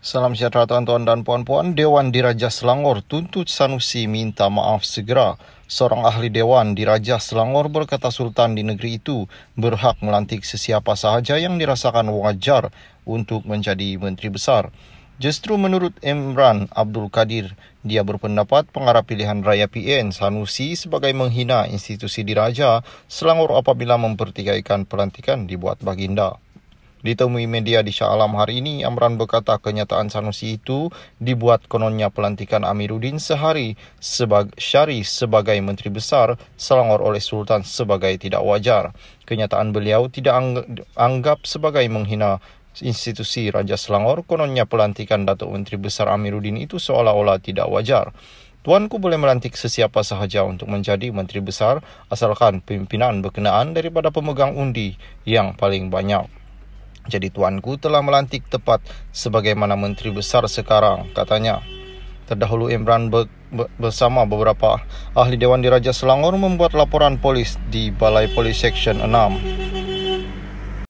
Salam sejahtera tuan-tuan dan puan-puan. Dewan Diraja Selangor tuntut Sanusi minta maaf segera. Seorang ahli Dewan Diraja Selangor berkata Sultan di negeri itu berhak melantik sesiapa sahaja yang dirasakan wajar untuk menjadi Menteri Besar. Justru menurut Imran Abdul Kadir, dia berpendapat pengarah pilihan raya PN Sanusi sebagai menghina institusi diraja Selangor apabila mempertikaikan pelantikan dibuat baginda. Ditemui media di Shah Alam hari ini, Amran berkata kenyataan Sanusi itu dibuat kononnya pelantikan Amiruddin sehari sebagai Syari sebagai Menteri Besar Selangor oleh Sultan sebagai tidak wajar. Kenyataan beliau tidak anggap sebagai menghina institusi Raja Selangor kononnya pelantikan Datuk Menteri Besar Amiruddin itu seolah-olah tidak wajar. Tuanku boleh melantik sesiapa sahaja untuk menjadi menteri besar asalkan pimpinan berkenaan daripada pemegang undi yang paling banyak. Jadi tuanku telah melantik tepat sebagaimana menteri besar sekarang, katanya. Terdahulu Imran ber, ber, bersama beberapa ahli Dewan di Raja Selangor membuat laporan polis di Balai Polis Seksyen 6.